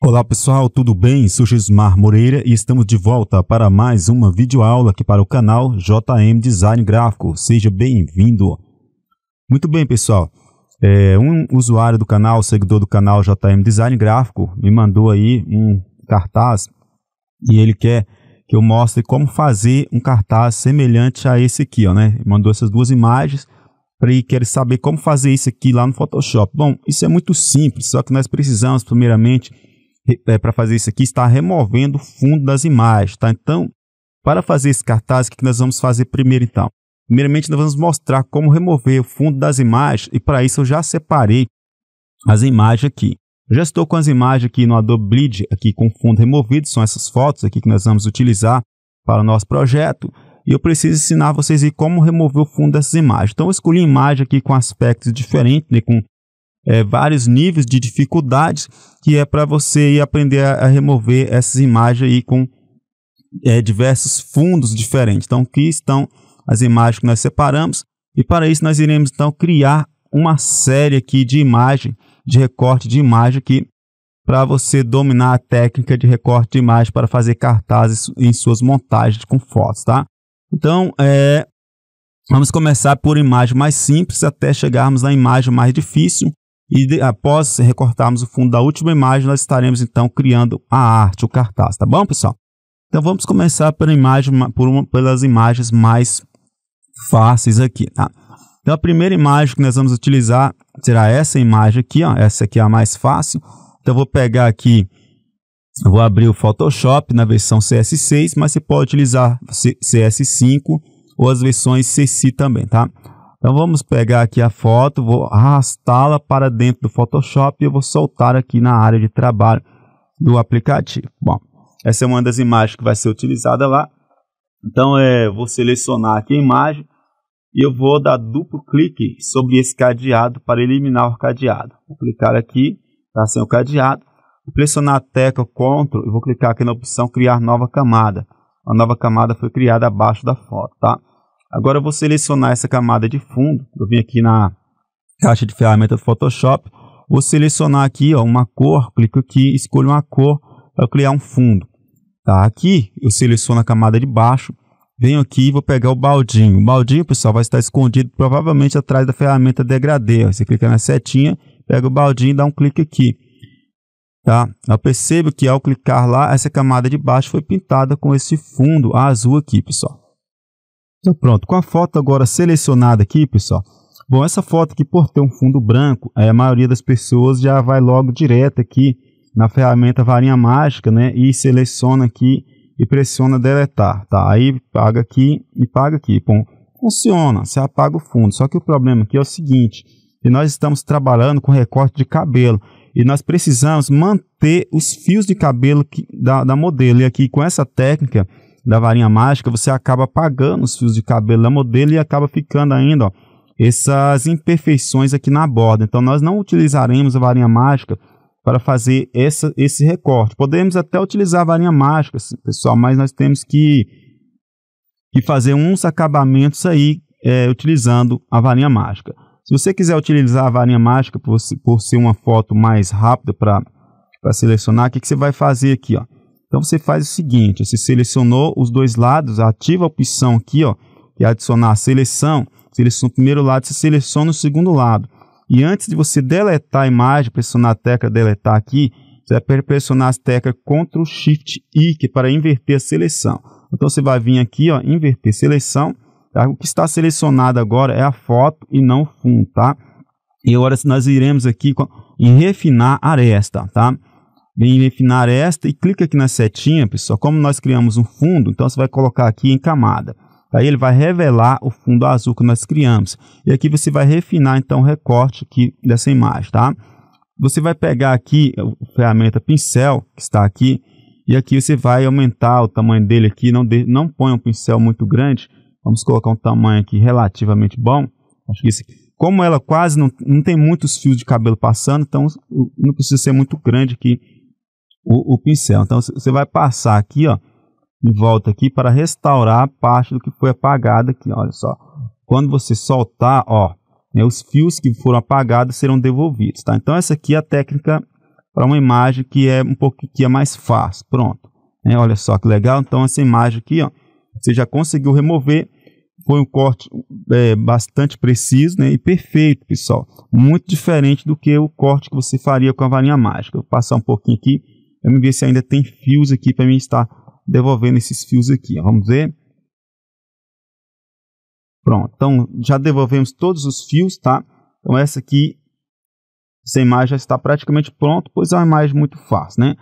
Olá pessoal, tudo bem? Sou Gismar Moreira e estamos de volta para mais uma videoaula aqui para o canal JM Design Gráfico. Seja bem-vindo! Muito bem pessoal, é, um usuário do canal, seguidor do canal JM Design Gráfico, me mandou aí um cartaz e ele quer que eu mostre como fazer um cartaz semelhante a esse aqui, ó, né? Mandou essas duas imagens para ele querer saber como fazer isso aqui lá no Photoshop. Bom, isso é muito simples, só que nós precisamos, primeiramente, é, para fazer isso aqui, estar removendo o fundo das imagens, tá? Então, para fazer esse cartaz, o que nós vamos fazer primeiro, então? Primeiramente, nós vamos mostrar como remover o fundo das imagens e para isso eu já separei as imagens aqui. Eu já estou com as imagens aqui no Adobe Bleed, aqui com fundo removido, são essas fotos aqui que nós vamos utilizar para o nosso projeto e eu preciso ensinar vocês aí como remover o fundo dessas imagens. Então eu escolhi imagem aqui com aspectos diferentes, né, com é, vários níveis de dificuldades, que é para você ir aprender a, a, remover essas imagens aí com é, diversos fundos diferentes. Então aqui estão as imagens que nós separamos e para isso nós iremos então criar uma série aqui de imagem, de recorte de imagem aqui para você dominar a técnica de recorte de imagem para fazer cartazes em suas montagens com fotos, tá? Então, é, vamos começar por imagem mais simples até chegarmos na imagem mais difícil. E de, após recortarmos o fundo da última imagem, nós estaremos então criando a arte, o cartaz, tá bom, pessoal? Então vamos começar pela imagem, por uma, pelas imagens mais fáceis aqui, tá? Então a primeira imagem que nós vamos utilizar será essa imagem aqui, ó, essa aqui é a mais fácil. Então eu vou pegar aqui eu vou abrir o Photoshop na versão CS6, mas você pode utilizar CS5 ou as versões CC também, tá? Então vamos pegar aqui a foto, vou arrastá-la para dentro do Photoshop e eu vou soltar aqui na área de trabalho do aplicativo. Bom, essa é uma das imagens que vai ser utilizada lá. Então é, vou selecionar aqui a imagem e eu vou dar duplo clique sobre esse cadeado para eliminar o cadeado. Vou clicar aqui, tá sem o cadeado pressionar a tecla CTRL e vou clicar aqui na opção criar nova camada. A nova camada foi criada abaixo da foto, tá? Agora eu vou selecionar essa camada de fundo. Eu vim aqui na caixa de ferramentas do Photoshop. Vou selecionar aqui ó, uma cor, clico aqui, escolho uma cor para criar um fundo. Tá? Aqui eu seleciono a camada de baixo, venho aqui e vou pegar o baldinho. O baldinho, pessoal, vai estar escondido provavelmente atrás da ferramenta degradê. Você clica na setinha, pega o baldinho e dá um clique aqui. Tá? Eu percebo que ao clicar lá, essa camada de baixo foi pintada com esse fundo azul aqui, pessoal. Então, pronto, com a foto agora selecionada aqui, pessoal. Bom, essa foto aqui, por ter um fundo branco, é, a maioria das pessoas já vai logo direto aqui na ferramenta varinha mágica, né? E seleciona aqui e pressiona deletar, tá? Aí paga aqui e paga aqui. Bom, funciona, você apaga o fundo. Só que o problema aqui é o seguinte, que nós estamos trabalhando com recorte de cabelo. E nós precisamos manter os fios de cabelo que, da, da modelo. E aqui, com essa técnica da varinha mágica, você acaba apagando os fios de cabelo da modelo e acaba ficando ainda ó, essas imperfeições aqui na borda. Então, nós não utilizaremos a varinha mágica para fazer essa, esse recorte. Podemos até utilizar a varinha mágica, pessoal, mas nós temos que, que fazer uns acabamentos aí é, utilizando a varinha mágica. Se você quiser utilizar a varinha mágica por, por ser uma foto mais rápida para selecionar, o que, que você vai fazer aqui? Ó? Então você faz o seguinte: você selecionou os dois lados, ativa a opção aqui, ó, que é adicionar a seleção. Seleciona o primeiro lado, você seleciona o segundo lado. E antes de você deletar a imagem, pressionar a tecla deletar aqui, você vai pressionar as teclas Ctrl Shift I, que é para inverter a seleção. Então você vai vir aqui, ó, inverter seleção Tá? O que está selecionado agora é a foto e não o fundo, tá? E agora nós iremos aqui em refinar aresta, tá? Vem refinar aresta e clica aqui na setinha, pessoal. Como nós criamos um fundo, então você vai colocar aqui em camada. Aí ele vai revelar o fundo azul que nós criamos. E aqui você vai refinar então o recorte aqui dessa imagem, tá? Você vai pegar aqui a ferramenta pincel, que está aqui, e aqui você vai aumentar o tamanho dele aqui, não, de, não põe um pincel muito grande, vamos colocar um tamanho aqui relativamente bom. Acho que esse, como ela quase não, não tem muitos fios de cabelo passando, então não precisa ser muito grande aqui o, o pincel. Então você vai passar aqui, ó, em volta aqui para restaurar a parte do que foi apagada aqui, olha só. Quando você soltar, ó, né, os fios que foram apagados serão devolvidos, tá? Então essa aqui é a técnica para uma imagem que é um pouco que é mais fácil. Pronto. Né? Olha só que legal. Então essa imagem aqui, ó, você já conseguiu remover. Foi um corte é, bastante preciso né, e perfeito, pessoal. Muito diferente do que o corte que você faria com a varinha mágica. Vou passar um pouquinho aqui. Vamos ver se ainda tem fios aqui para mim estar devolvendo esses fios aqui. Vamos ver. Pronto, então já devolvemos todos os fios, tá? Então essa aqui, essa imagem já está praticamente pronta, pois é uma imagem muito fácil, né?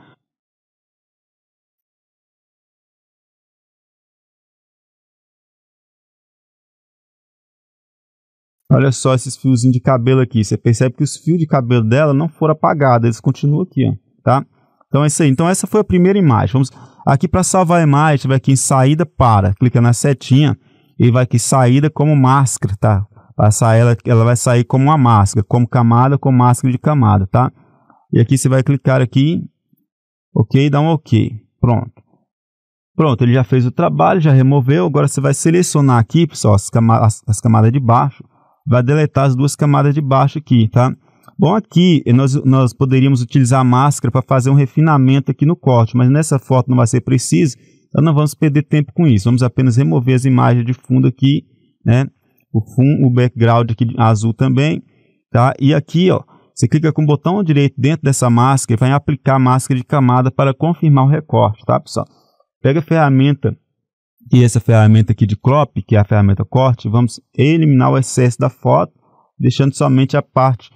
Olha só esses fiozinhos de cabelo aqui. Você percebe que os fios de cabelo dela não foram apagados, eles continuam aqui, ó, tá? Então é isso aí. Então essa foi a primeira imagem. Vamos aqui para salvar a imagem, você vai aqui em saída para, clica na setinha e vai aqui saída como máscara, tá? Passar ela, ela vai sair como uma máscara, como camada, com máscara de camada, tá? E aqui você vai clicar aqui, ok, dá um ok, pronto. Pronto, ele já fez o trabalho, já removeu. Agora você vai selecionar aqui, pessoal, as, cama as, as camadas de baixo vai deletar as duas camadas de baixo aqui, tá? Bom, aqui nós, nós poderíamos utilizar a máscara para fazer um refinamento aqui no corte, mas nessa foto não vai ser preciso, então não vamos perder tempo com isso. Vamos apenas remover as imagens de fundo aqui, né? O, fundo, o background aqui azul também, tá? E aqui, ó, você clica com o botão direito dentro dessa máscara e vai aplicar a máscara de camada para confirmar o recorte, tá, pessoal? Pega a ferramenta e essa ferramenta aqui de crop, que é a ferramenta corte, vamos eliminar o excesso da foto, deixando somente a parte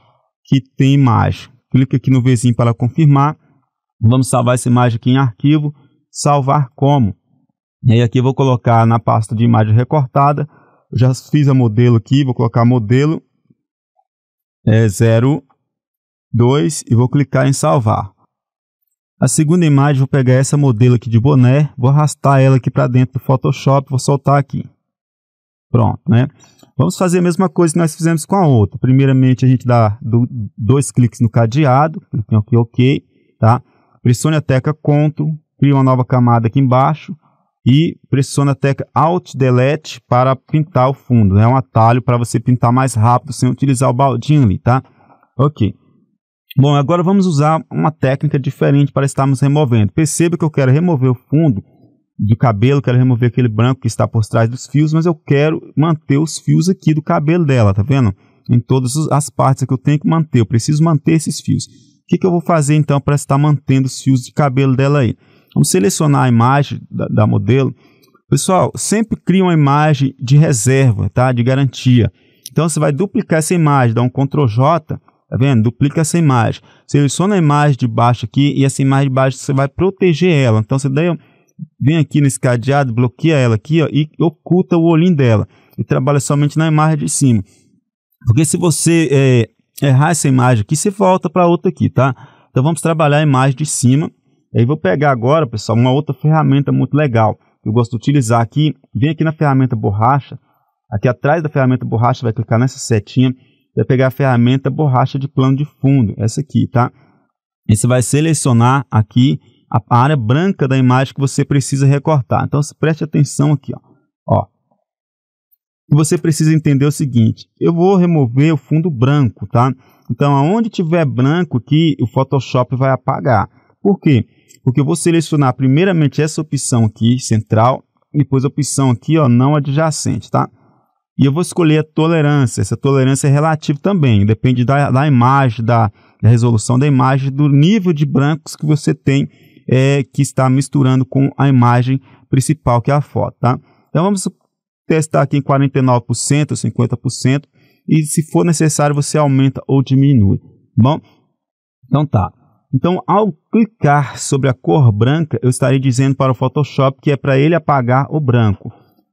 que tem imagem. Clique aqui no vizinho para confirmar. Vamos salvar essa imagem aqui em arquivo, salvar como. E aí aqui vou colocar na pasta de imagem recortada. Eu já fiz a modelo aqui, vou colocar modelo é 02 e vou clicar em salvar. A segunda imagem, vou pegar essa modelo aqui de boné, vou arrastar ela aqui para dentro do Photoshop, vou soltar aqui. Pronto, né? Vamos fazer a mesma coisa que nós fizemos com a outra. Primeiramente, a gente dá dois cliques no cadeado, então aqui OK, tá? Pressione a tecla Ctrl, cria uma nova camada aqui embaixo e pressione a tecla Alt Delete para pintar o fundo. É né? um atalho para você pintar mais rápido sem utilizar o baldinho ali, tá? Ok. Bom, agora vamos usar uma técnica diferente para estarmos removendo. Perceba que eu quero remover o fundo do cabelo, quero remover aquele branco que está por trás dos fios, mas eu quero manter os fios aqui do cabelo dela, tá vendo? Em todas as partes que eu tenho que manter, eu preciso manter esses fios. O que, que eu vou fazer então para estar mantendo os fios de cabelo dela aí? Vamos selecionar a imagem da, da modelo. Pessoal, sempre cria uma imagem de reserva, tá? De garantia. Então você vai duplicar essa imagem, dá um Ctrl J, Tá vendo? Duplica essa imagem. Seleciona a imagem de baixo aqui e essa imagem de baixo você vai proteger ela. Então você daí, vem aqui nesse cadeado, bloqueia ela aqui ó, e oculta o olhinho dela. E trabalha somente na imagem de cima. Porque se você é, errar essa imagem aqui, você volta para outra aqui, tá? Então vamos trabalhar a imagem de cima. Aí vou pegar agora, pessoal, uma outra ferramenta muito legal. Que eu gosto de utilizar aqui. Vem aqui na ferramenta borracha. Aqui atrás da ferramenta borracha, vai clicar nessa setinha vai pegar a ferramenta borracha de plano de fundo, essa aqui, tá? E você vai selecionar aqui a área branca da imagem que você precisa recortar. Então, preste atenção aqui, ó. ó. Você precisa entender é o seguinte, eu vou remover o fundo branco, tá? Então, aonde tiver branco aqui, o Photoshop vai apagar. Por quê? Porque eu vou selecionar primeiramente essa opção aqui, central, e depois a opção aqui, ó, não adjacente, tá? E eu vou escolher a tolerância. Essa tolerância é relativa também, depende da, da imagem, da, da resolução da imagem, do nível de brancos que você tem é, que está misturando com a imagem principal, que é a foto. Tá? Então vamos testar aqui em 49%, 50%, e se for necessário você aumenta ou diminui. Tá bom, então tá. Então, ao clicar sobre a cor branca, eu estarei dizendo para o Photoshop que é para ele apagar o branco.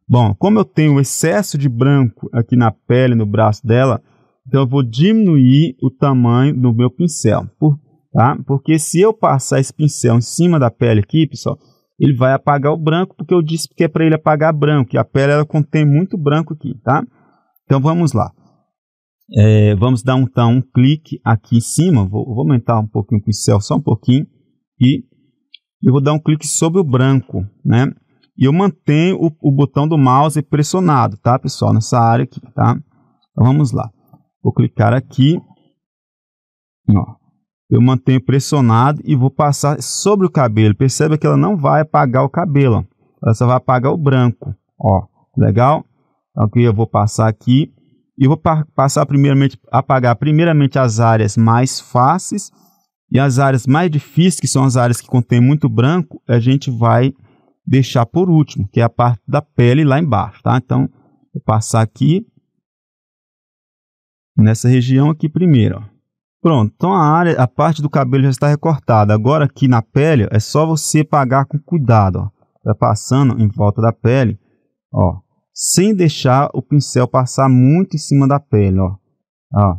Bom, como eu tenho excesso de branco aqui na pele, no braço dela, então eu vou diminuir o tamanho do meu pincel, por, tá? Porque se eu passar esse pincel em cima da pele aqui, pessoal, ele vai apagar o branco, porque eu disse que é para ele apagar branco, e a pele ela contém muito branco aqui, tá? Então vamos lá. É, vamos dar um, então, um clique aqui em cima, vou, vou aumentar um pouquinho o pincel, só um pouquinho, e eu vou dar um clique sobre o branco, né? E eu mantenho o, o botão do mouse pressionado, tá, pessoal? Nessa área aqui, tá? Então, vamos lá. Vou clicar aqui. Ó. Eu mantenho pressionado e vou passar sobre o cabelo. Perceba que ela não vai apagar o cabelo. Ela só vai apagar o branco. Ó, legal? Então, aqui eu vou passar aqui. E vou pa passar primeiramente, apagar primeiramente as áreas mais fáceis. E as áreas mais difíceis, que são as áreas que contêm muito branco, a gente vai deixar por último, que é a parte da pele lá embaixo, tá? Então, vou passar aqui nessa região aqui primeiro, ó. Pronto, então a área, a parte do cabelo já está recortada. Agora aqui na pele é só você pagar com cuidado, ó. Tá passando em volta da pele, ó, sem deixar o pincel passar muito em cima da pele, ó. ó.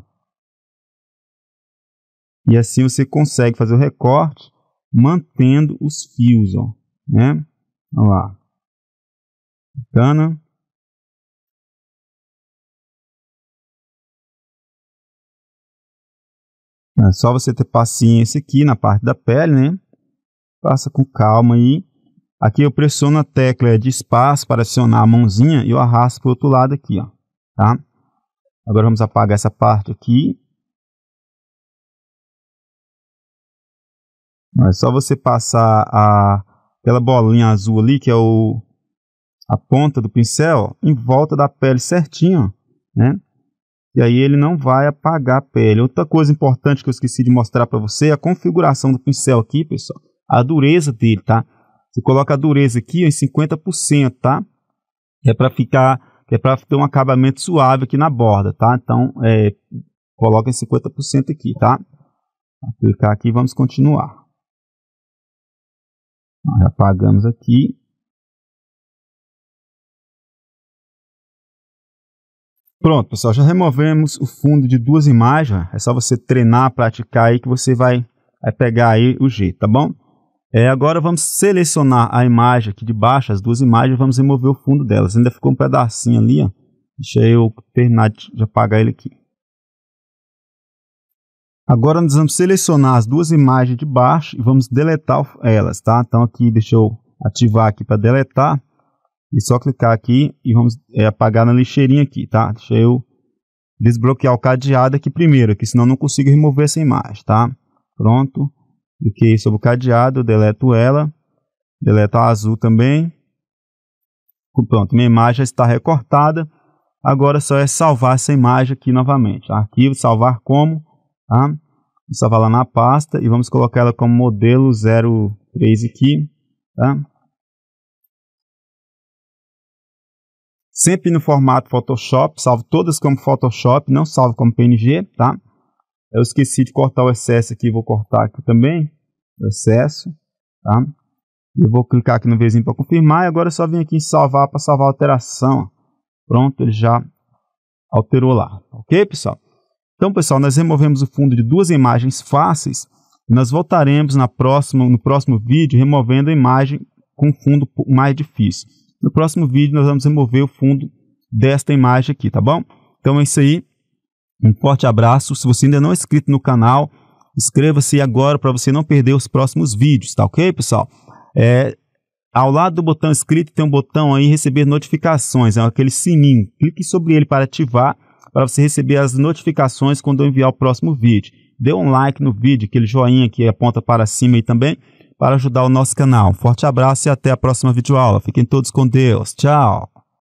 E assim você consegue fazer o recorte mantendo os fios, ó, né? Vamos lá. Bacana. É só você ter paciência aqui na parte da pele, né? Passa com calma aí. Aqui eu pressiono a tecla de espaço para acionar a mãozinha e eu arrasto para o outro lado aqui, ó. Tá? Agora vamos apagar essa parte aqui. É só você passar a aquela bolinha azul ali, que é o, a ponta do pincel, ó, em volta da pele certinho, né? E aí ele não vai apagar a pele. Outra coisa importante que eu esqueci de mostrar para você é a configuração do pincel aqui, pessoal. A dureza dele, tá? Você coloca a dureza aqui em 50%, tá? É para ficar, é para ter um acabamento suave aqui na borda, tá? Então, é, coloca em 50% aqui, tá? Vou clicar aqui, vamos continuar apagamos então, aqui. Pronto, pessoal, já removemos o fundo de duas imagens. É só você treinar, praticar aí que você vai, vai pegar aí o jeito, tá bom? É, agora vamos selecionar a imagem aqui de baixo, as duas imagens, vamos remover o fundo delas. Ainda ficou um pedacinho ali, ó. Deixa eu terminar de apagar ele aqui. Agora nós vamos selecionar as duas imagens de baixo e vamos deletar elas, tá? Então aqui, deixa eu ativar aqui para deletar. E é só clicar aqui e vamos é, apagar na lixeirinha aqui, tá? Deixa eu desbloquear o cadeado aqui primeiro, que senão não consigo remover essa imagem, tá? Pronto. Cliquei sobre o cadeado, deleto ela. Deleto a azul também. Pronto, minha imagem já está recortada. Agora só é salvar essa imagem aqui novamente. Tá? Arquivo, salvar como. Tá? salvar lá na pasta e vamos colocar ela como modelo 03 aqui, tá? Sempre no formato Photoshop, salvo todas como Photoshop, não salvo como PNG, tá? Eu esqueci de cortar o excesso aqui, vou cortar aqui também, o excesso, tá? Eu vou clicar aqui no vizinho para confirmar e agora é só vim aqui em salvar para salvar a alteração. Pronto, ele já alterou lá, ok pessoal? Então, pessoal, nós removemos o fundo de duas imagens fáceis. Nós voltaremos na próxima, no próximo vídeo removendo a imagem com fundo mais difícil. No próximo vídeo, nós vamos remover o fundo desta imagem aqui, tá bom? Então é isso aí. Um forte abraço. Se você ainda não é inscrito no canal, inscreva-se agora para você não perder os próximos vídeos, tá ok, pessoal? É, ao lado do botão inscrito tem um botão aí receber notificações, é aquele sininho. Clique sobre ele para ativar para você receber as notificações quando eu enviar o próximo vídeo. Dê um like no vídeo, aquele joinha que aponta para cima aí também, para ajudar o nosso canal. Um forte abraço e até a próxima videoaula. Fiquem todos com Deus. Tchau!